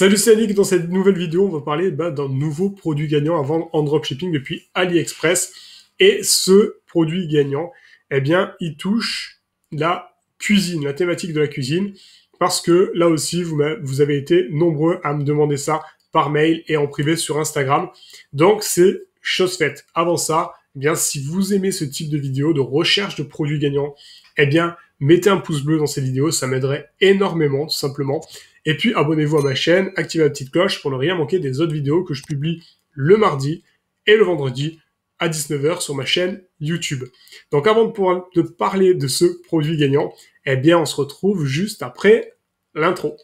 Salut c'est Annick, dans cette nouvelle vidéo on va parler bah, d'un nouveau produit gagnant à vendre en dropshipping depuis AliExpress et ce produit gagnant, eh bien il touche la cuisine, la thématique de la cuisine parce que là aussi vous, vous avez été nombreux à me demander ça par mail et en privé sur Instagram donc c'est chose faite. Avant ça, eh bien si vous aimez ce type de vidéo de recherche de produits gagnants, eh bien mettez un pouce bleu dans cette vidéo, ça m'aiderait énormément tout simplement et puis abonnez-vous à ma chaîne, activez la petite cloche pour ne rien manquer des autres vidéos que je publie le mardi et le vendredi à 19h sur ma chaîne YouTube. Donc avant de, parler de ce produit gagnant, eh bien on se retrouve juste après l'intro.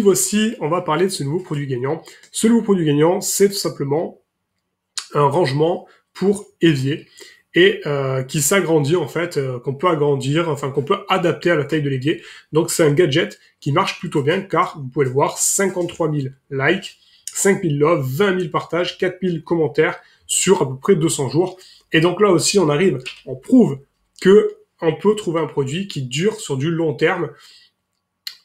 voici, on va parler de ce nouveau produit gagnant. Ce nouveau produit gagnant, c'est tout simplement un rangement pour évier et euh, qui s'agrandit en fait, euh, qu'on peut agrandir, enfin qu'on peut adapter à la taille de l'évier. Donc c'est un gadget qui marche plutôt bien car vous pouvez le voir, 53 000 likes, 5 000 loves, 20 000 partages, 4 000 commentaires sur à peu près 200 jours. Et donc là aussi on arrive, on prouve que on peut trouver un produit qui dure sur du long terme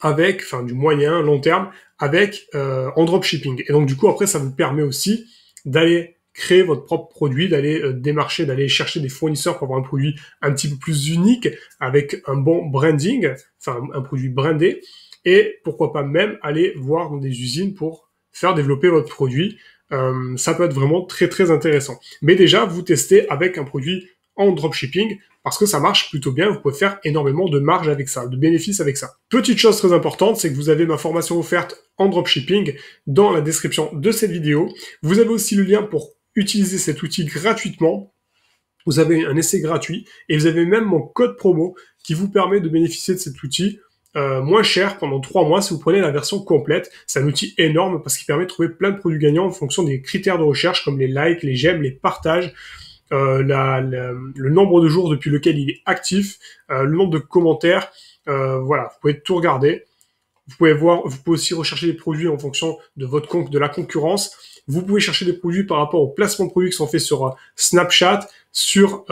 avec, enfin du moyen, long terme, avec euh, en dropshipping. Et donc du coup après ça vous permet aussi d'aller créer votre propre produit, d'aller euh, démarcher, d'aller chercher des fournisseurs pour avoir un produit un petit peu plus unique, avec un bon branding, enfin un produit brandé, et pourquoi pas même aller voir des usines pour faire développer votre produit. Euh, ça peut être vraiment très très intéressant. Mais déjà, vous testez avec un produit en dropshipping, parce que ça marche plutôt bien, vous pouvez faire énormément de marge avec ça, de bénéfices avec ça. Petite chose très importante, c'est que vous avez ma formation offerte en dropshipping dans la description de cette vidéo. Vous avez aussi le lien pour utiliser cet outil gratuitement vous avez un essai gratuit et vous avez même mon code promo qui vous permet de bénéficier de cet outil euh, moins cher pendant trois mois si vous prenez la version complète. C'est un outil énorme parce qu'il permet de trouver plein de produits gagnants en fonction des critères de recherche comme les likes, les j'aime, les partages. Euh, le nombre de jours depuis lequel il est actif, euh, le nombre de commentaires. Euh, voilà, vous pouvez tout regarder. Vous pouvez voir, vous pouvez aussi rechercher des produits en fonction de votre compte, de la concurrence. Vous pouvez chercher des produits par rapport au placements de produits qui sont faits sur Snapchat, sur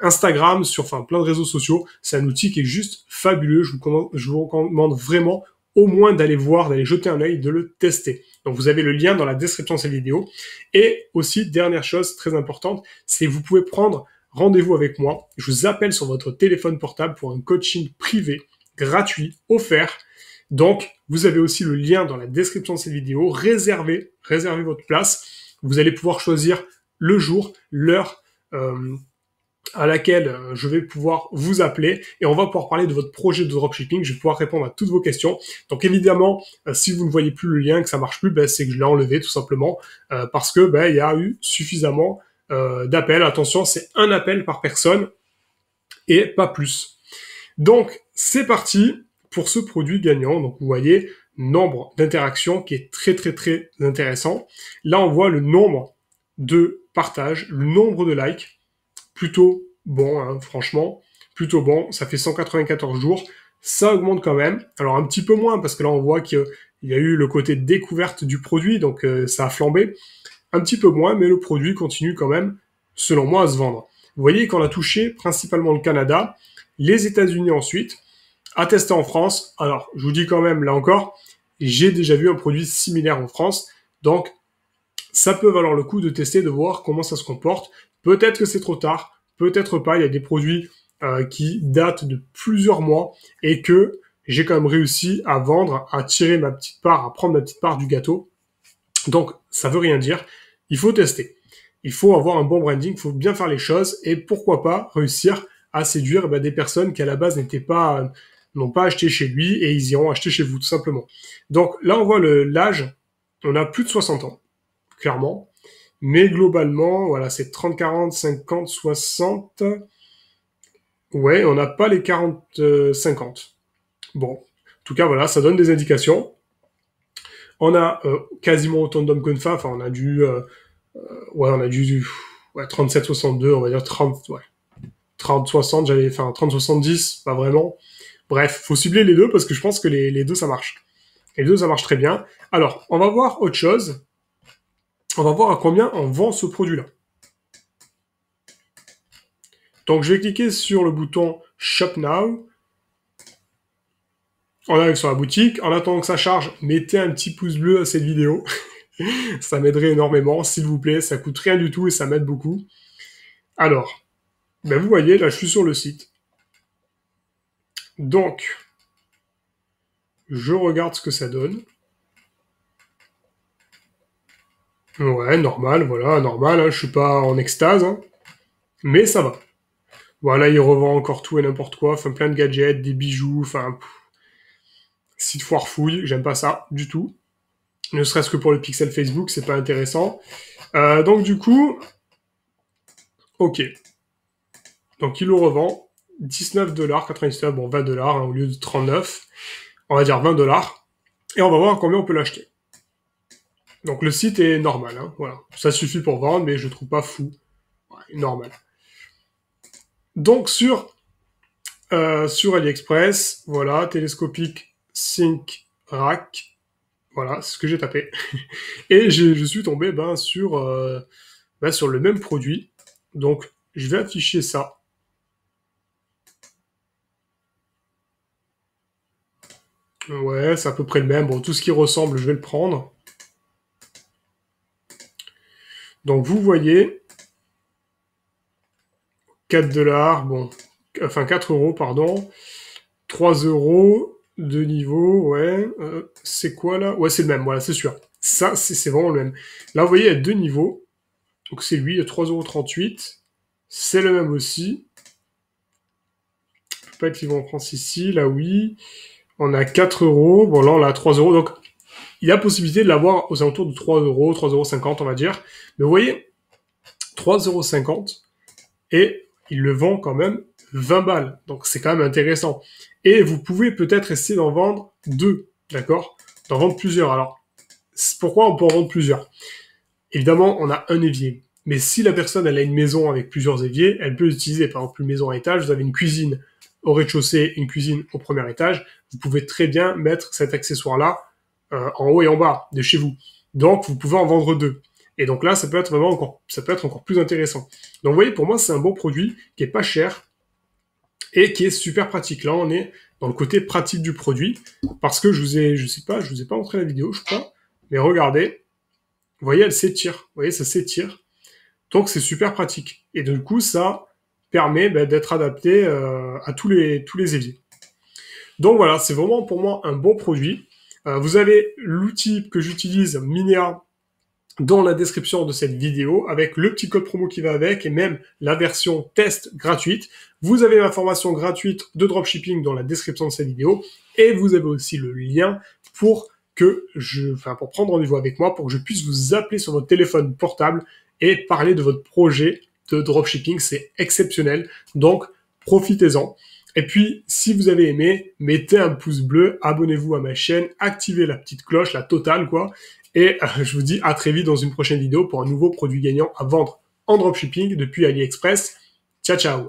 Instagram, sur enfin plein de réseaux sociaux. C'est un outil qui est juste fabuleux. je vous recommande vraiment au moins d'aller voir, d'aller jeter un œil, de le tester. Donc vous avez le lien dans la description de cette vidéo. Et aussi, dernière chose très importante, c'est vous pouvez prendre rendez-vous avec moi. Je vous appelle sur votre téléphone portable pour un coaching privé, gratuit, offert. Donc vous avez aussi le lien dans la description de cette vidéo. Réservez, réservez votre place. Vous allez pouvoir choisir le jour, l'heure. Euh, à laquelle euh, je vais pouvoir vous appeler et on va pouvoir parler de votre projet de dropshipping. Je vais pouvoir répondre à toutes vos questions. Donc évidemment, euh, si vous ne voyez plus le lien, que ça marche plus, ben, c'est que je l'ai enlevé tout simplement euh, parce que ben, il y a eu suffisamment d'appels. Attention, c'est un appel par personne et pas plus. Donc c'est parti pour ce produit gagnant. Donc vous voyez nombre d'interactions qui est très très très intéressant. Là on voit le nombre de partages, le nombre de likes plutôt bon, hein, franchement, plutôt bon. Ça fait 194 jours, ça augmente quand même. Alors un petit peu moins parce que là on voit qu'il y a eu le côté découverte du produit, donc euh, ça a flambé. Un petit peu moins, mais le produit continue quand même, selon moi, à se vendre. Vous voyez qu'on a touché principalement le Canada, les États-Unis ensuite, à tester en France. Alors je vous dis quand même, là encore, j'ai déjà vu un produit similaire en France, donc ça peut valoir le coup de tester, de voir comment ça se comporte. Peut-être que c'est trop tard, peut-être pas. Il y a des produits euh, qui datent de plusieurs mois et que j'ai quand même réussi à vendre, à tirer ma petite part, à prendre ma petite part du gâteau. Donc, ça veut rien dire. Il faut tester. Il faut avoir un bon branding, il faut bien faire les choses et pourquoi pas réussir à séduire eh ben, des personnes qui à la base n'étaient pas, n'ont pas acheté chez lui et ils iront acheter chez vous tout simplement. Donc là, on voit l'âge. On a plus de 60 ans, clairement. Mais globalement, voilà, c'est 30, 40, 50, 60. Ouais, on n'a pas les 40, 50. Euh, bon, en tout cas, voilà, ça donne des indications. On a euh, quasiment autant d'hommes qu'on femme. Enfin, on a du, euh, ouais, on a du ouais, 37, 62, on va dire 30, ouais. 30, 60, j'allais, enfin, 30, 70, pas vraiment. Bref, faut cibler les deux parce que je pense que les deux, ça marche. Les deux, ça marche très bien. Alors, on va voir autre chose on va voir à combien on vend ce produit-là. Donc je vais cliquer sur le bouton Shop Now. On arrive sur la boutique. En attendant que ça charge, mettez un petit pouce bleu à cette vidéo. ça m'aiderait énormément, s'il vous plaît. Ça coûte rien du tout et ça m'aide beaucoup. Alors, ben vous voyez, là je suis sur le site. Donc, je regarde ce que ça donne. Ouais, normal, voilà, normal, hein, je suis pas en extase, hein. mais ça va. Voilà, il revend encore tout et n'importe quoi, enfin plein de gadgets, des bijoux, enfin... Site foire fouille, j'aime pas ça du tout. Ne serait-ce que pour le pixel Facebook, c'est pas intéressant. Euh, donc du coup, ok. Donc il le revend 19 dollars, 99, bon 20$ dollars, hein, au lieu de 39$, on va dire 20$, dollars, et on va voir combien on peut l'acheter. Donc le site est normal, hein, voilà. Ça suffit pour vendre, mais je trouve pas fou. normal. Donc sur, euh, sur AliExpress, voilà, télescopique Sync Rack. Voilà, c'est ce que j'ai tapé. Et je, suis tombé ben, sur, euh, ben, sur le même produit. Donc je vais afficher ça. Ouais, c'est à peu près le même. Bon, tout ce qui ressemble, je vais le prendre. Donc vous voyez, 4 dollars, bon, enfin 4 euros, pardon, 3 euros, de niveau, ouais, euh, c'est quoi là Ouais, c'est le même, voilà, c'est sûr. Ça, c'est vraiment le même. Là, vous voyez, il y a deux niveaux. Donc c'est lui, 3,38 y C'est le même aussi. Pas être qu'ils vont en France ici, là oui. On a 4 euros. Bon, là, on a 3 euros. Donc, il y a possibilité de l'avoir aux alentours de 3 euros, 3,50 euros, on va dire. Mais vous voyez, 3,50 euros et il le vend quand même 20 balles. Donc c'est quand même intéressant. Et vous pouvez peut-être essayer d'en vendre deux, d'accord D'en vendre plusieurs. Alors, pourquoi on peut en vendre plusieurs Évidemment, on a un évier. Mais si la personne, elle a une maison avec plusieurs éviers, elle peut utiliser, par exemple, une maison à étage, vous avez une cuisine au rez-de-chaussée, une cuisine au premier étage, vous pouvez très bien mettre cet accessoire-là euh, en haut et en bas de chez vous. Donc, vous pouvez en vendre deux. Et donc là, ça peut être vraiment encore, ça peut être encore plus intéressant. Donc, vous voyez, pour moi, c'est un bon produit qui est pas cher et qui est super pratique. Là, on est dans le côté pratique du produit parce que je vous ai, je sais pas, je vous ai pas montré la vidéo, je crois, mais regardez, vous voyez, elle s'étire. Vous voyez, ça s'étire. Donc, c'est super pratique. Et du coup, ça permet ben, d'être adapté euh, à tous les, tous les éviers. Donc voilà, c'est vraiment pour moi un bon produit. Euh, vous avez l'outil que j'utilise, Minea, dans la description de cette vidéo avec le petit code promo qui va avec et même la version test gratuite. Vous avez ma formation gratuite de dropshipping dans la description de cette vidéo et vous avez aussi le lien pour que je, enfin, pour prendre rendez-vous avec moi pour que je puisse vous appeler sur votre téléphone portable et parler de votre projet de dropshipping. C'est exceptionnel. Donc, profitez-en. Et puis, si vous avez aimé, mettez un pouce bleu, abonnez-vous à ma chaîne, activez la petite cloche, la totale, quoi. Et euh, je vous dis à très vite dans une prochaine vidéo pour un nouveau produit gagnant à vendre en dropshipping depuis AliExpress. Ciao, ciao